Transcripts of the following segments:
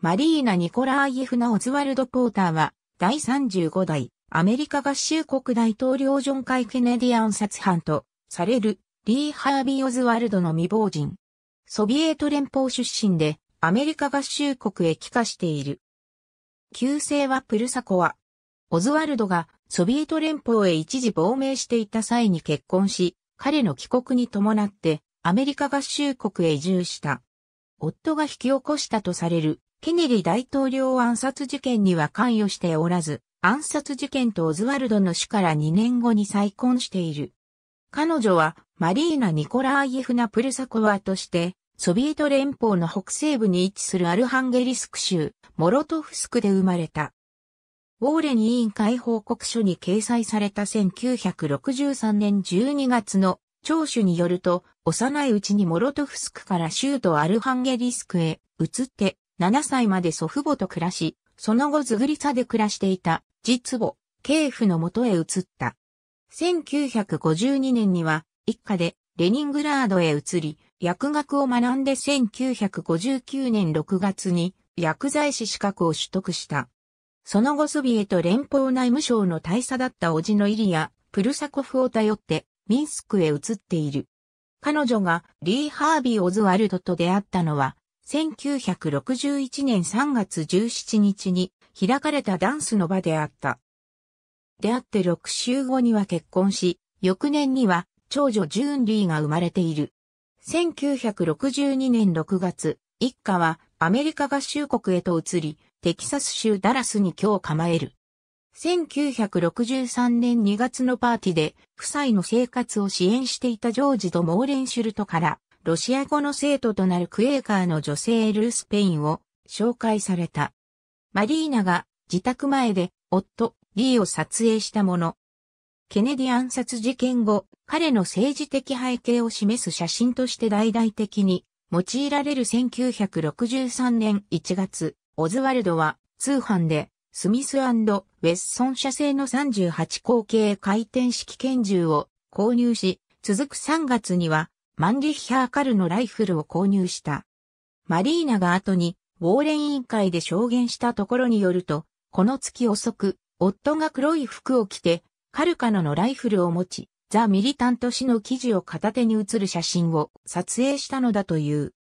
マリーナ・ニコラーイエフナ・オズワルド・ポーターは、第35代、アメリカ合衆国大統領ジョン・カイ・ケネディ暗殺犯と、される、リー・ハービー・オズワルドの未亡人。ソビエト連邦出身で、アメリカ合衆国へ帰化している。旧姓はプルサコア。オズワルドがソビエト連邦へ一時亡命していた際に結婚し、彼の帰国に伴ってアメリカ合衆国へ移住した。夫が引き起こしたとされるケネディ大統領暗殺事件には関与しておらず、暗殺事件とオズワルドの死から2年後に再婚している。彼女はマリーナ・ニコラーイエフナ・プルサコワとして、ソビエト連邦の北西部に位置するアルハンゲリスク州、モロトフスクで生まれた。ウォーレン委員会報告書に掲載された1963年12月の聴取によると、幼いうちにモロトフスクから州都アルハンゲリスクへ移って7歳まで祖父母と暮らし、その後ずぐりさで暮らしていた、実母、慶父の元へ移った。1952年には、一家でレニングラードへ移り、薬学を学んで1959年6月に薬剤師資格を取得した。その後ソビエト連邦内務省の大佐だった叔父のイリア、プルサコフを頼って、ミンスクへ移っている。彼女がリー・ハービー・オズワルドと出会ったのは、1961年3月17日に開かれたダンスの場であった。出会って6週後には結婚し、翌年には長女ジューンリーが生まれている。1962年6月、一家はアメリカ合衆国へと移り、テキサス州ダラスに今日構える。1963年2月のパーティで、夫妻の生活を支援していたジョージとモーレンシュルトから、ロシア語の生徒となるクエーカーの女性ルース・ペインを紹介された。マリーナが自宅前で夫リーを撮影したもの。ケネディ暗殺事件後、彼の政治的背景を示す写真として大々的に用いられる1963年1月、オズワルドは通販でスミスウェッソン社製の38口径回転式拳銃を購入し、続く3月にはマンリッヒャーカルのライフルを購入した。マリーナが後に、ウォーレン委員会で証言したところによると、この月遅く、夫が黒い服を着て、カルカノのライフルを持ち、ザ・ミリタント氏の記事を片手に写る写真を撮影したのだという。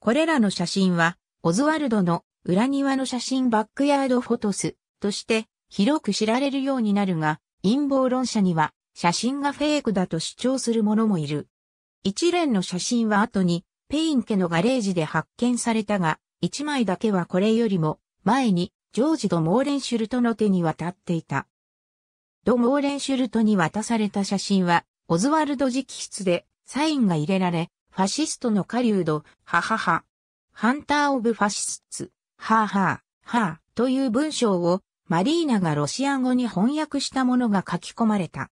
これらの写真は、オズワルドの裏庭の写真バックヤードフォトスとして広く知られるようになるが、陰謀論者には写真がフェイクだと主張する者もいる。一連の写真は後に、ペイン家のガレージで発見されたが、一枚だけはこれよりも、前に、ジョージ・ド・モーレンシュルトの手に渡っていた。ド・モーレンシュルトに渡された写真は、オズワルド直筆で、サインが入れられ、ファシストの狩人、ド、ははは、ハンター・オブ・ファシスツ、はーはー、はーという文章を、マリーナがロシア語に翻訳したものが書き込まれた。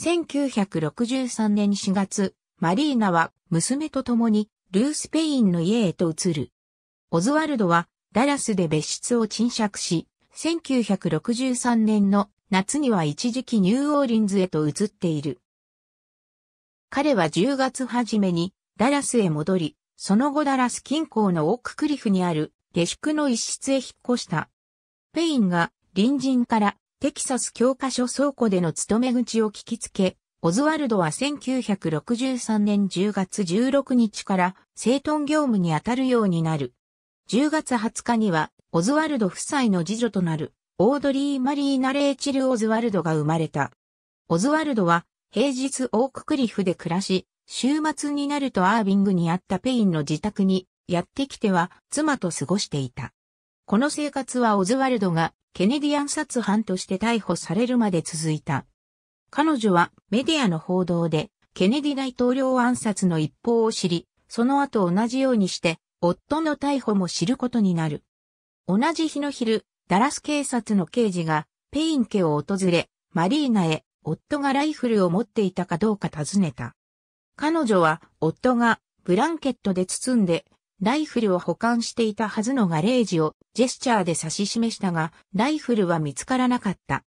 1963年4月、マリーナは娘と共にルース・ペインの家へと移る。オズワルドはダラスで別室を沈借し、1963年の夏には一時期ニューオーリンズへと移っている。彼は10月初めにダラスへ戻り、その後ダラス近郊のオーククリフにある下宿の一室へ引っ越した。ペインが隣人からテキサス教科書倉庫での勤め口を聞きつけ、オズワルドは1963年10月16日から整頓業務に当たるようになる。10月20日には、オズワルド夫妻の次女となる、オードリー・マリーナ・レイチル・オズワルドが生まれた。オズワルドは、平日オーククリフで暮らし、週末になるとアービングにあったペインの自宅にやってきては妻と過ごしていた。この生活はオズワルドがケネディアン殺犯として逮捕されるまで続いた。彼女はメディアの報道でケネディ大統領暗殺の一報を知り、その後同じようにして夫の逮捕も知ることになる。同じ日の昼、ダラス警察の刑事がペイン家を訪れ、マリーナへ夫がライフルを持っていたかどうか尋ねた。彼女は夫がブランケットで包んでライフルを保管していたはずのガレージをジェスチャーで指し示したが、ライフルは見つからなかった。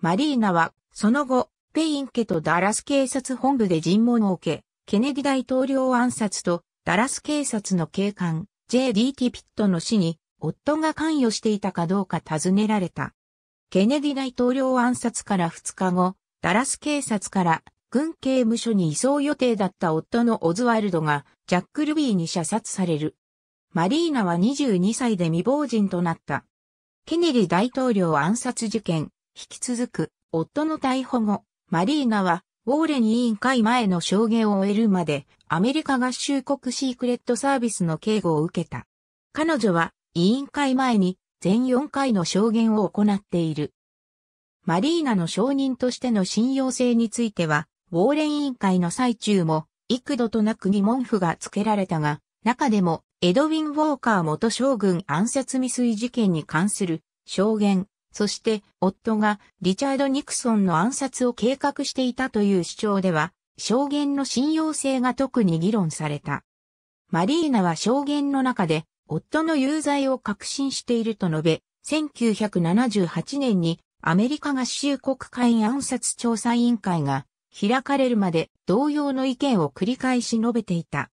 マリーナはその後ペイン家とダラス警察本部で尋問を受け、ケネディ大統領暗殺とダラス警察の警官 J.D.T. ピットの死に夫が関与していたかどうか尋ねられた。ケネディ大統領暗殺から2日後、ダラス警察から軍刑務所に移送予定だった夫のオズワルドがジャック・ルビーに射殺される。マリーナは22歳で未亡人となった。ケネディ大統領暗殺事件、引き続く、夫の逮捕後、マリーナは、ウォーレン委員会前の証言を終えるまで、アメリカ合衆国シークレットサービスの警護を受けた。彼女は、委員会前に、全4回の証言を行っている。マリーナの証人としての信用性については、ウォーレン委員会の最中も、幾度となく疑問符がつけられたが、中でも、エドウィン・ウォーカー元将軍暗殺未遂事件に関する証言、そして、夫がリチャード・ニクソンの暗殺を計画していたという主張では、証言の信用性が特に議論された。マリーナは証言の中で、夫の有罪を確信していると述べ、1978年にアメリカ合衆国会暗殺調査委員会が開かれるまで同様の意見を繰り返し述べていた。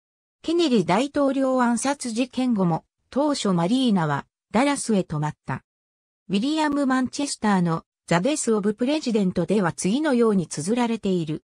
ケネリ大統領暗殺事件後も当初マリーナはダラスへ泊まった。ウィリアム・マンチェスターのザ・デス・オブ・プレジデントでは次のように綴られている。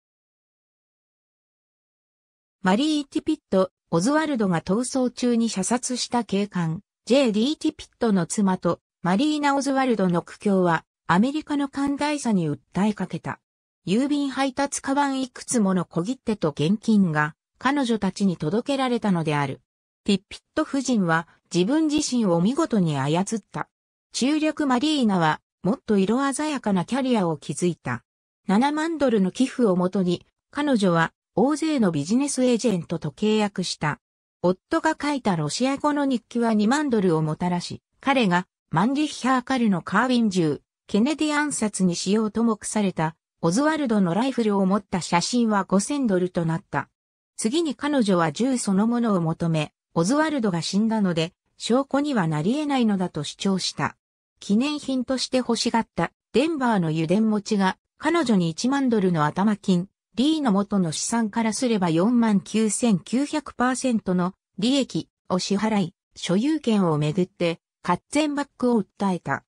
マリー・ティピット、オズワルドが逃走中に射殺した警官、J.D. ティピットの妻とマリーナ・オズワルドの苦境はアメリカの寛大さに訴えかけた。郵便配達カバンいくつもの小切手と現金が彼女たちに届けられたのである。ティピット夫人は自分自身を見事に操った。中略マリーナは、もっと色鮮やかなキャリアを築いた。7万ドルの寄付をもとに、彼女は大勢のビジネスエージェントと契約した。夫が書いたロシア語の日記は2万ドルをもたらし、彼がマンリッヒャーカルのカーウィン銃、ケネディ暗殺にしようと目された、オズワルドのライフルを持った写真は5000ドルとなった。次に彼女は銃そのものを求め、オズワルドが死んだので、証拠にはなり得ないのだと主張した。記念品として欲しがったデンバーの油田持ちが彼女に1万ドルの頭金、リーの元の資産からすれば49,900%の利益を支払い、所有権をめぐってカッツェンバックを訴えた。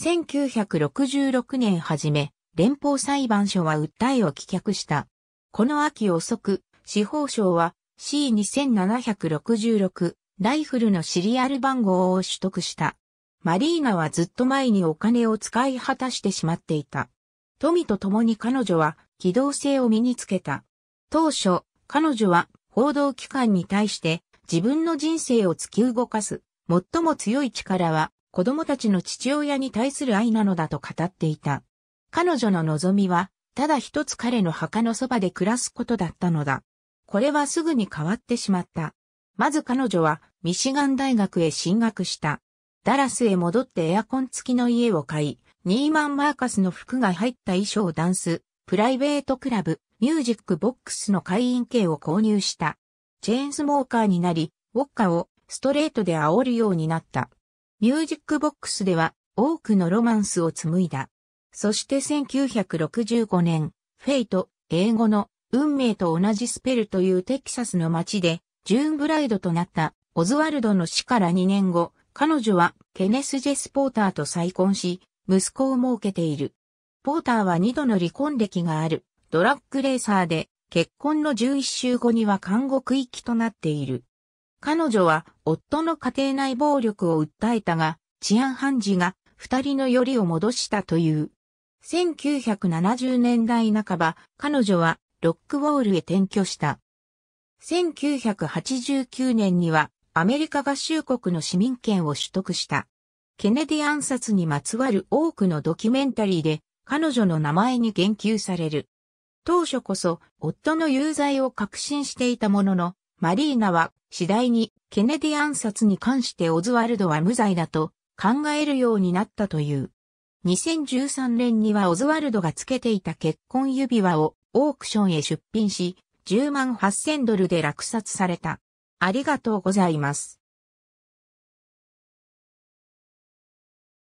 1966年初め、連邦裁判所は訴えを棄却した。この秋遅く、司法省は C2766 ライフルのシリアル番号を取得した。マリーナはずっと前にお金を使い果たしてしまっていた。富と共に彼女は機動性を身につけた。当初、彼女は報道機関に対して自分の人生を突き動かす最も強い力は子供たちの父親に対する愛なのだと語っていた。彼女の望みはただ一つ彼の墓のそばで暮らすことだったのだ。これはすぐに変わってしまった。まず彼女はミシガン大学へ進学した。ダラスへ戻ってエアコン付きの家を買い、ニーマン・マーカスの服が入った衣装ダンス、プライベートクラブ、ミュージックボックスの会員系を購入した。チェーンスモーカーになり、ウォッカをストレートで煽るようになった。ミュージックボックスでは多くのロマンスを紡いだ。そして1965年、フェイト、英語の運命と同じスペルというテキサスの街で、ジューンブライドとなったオズワルドの死から2年後、彼女はケネス・ジェス・ポーターと再婚し、息子を設けている。ポーターは二度の離婚歴があるドラッグレーサーで、結婚の11週後には監獄行きとなっている。彼女は夫の家庭内暴力を訴えたが、治安判事が二人のよりを戻したという。1970年代半ば、彼女はロックウォールへ転居した。1989年にはアメリカ合衆国の市民権を取得した。ケネディ暗殺にまつわる多くのドキュメンタリーで彼女の名前に言及される。当初こそ夫の有罪を確信していたものの、マリーナは次第にケネディ暗殺に関してオズワルドは無罪だと考えるようになったという。2013年にはオズワルドがつけていた結婚指輪をオークションへ出品し、10万8000ドルで落札された。ありがとうございます。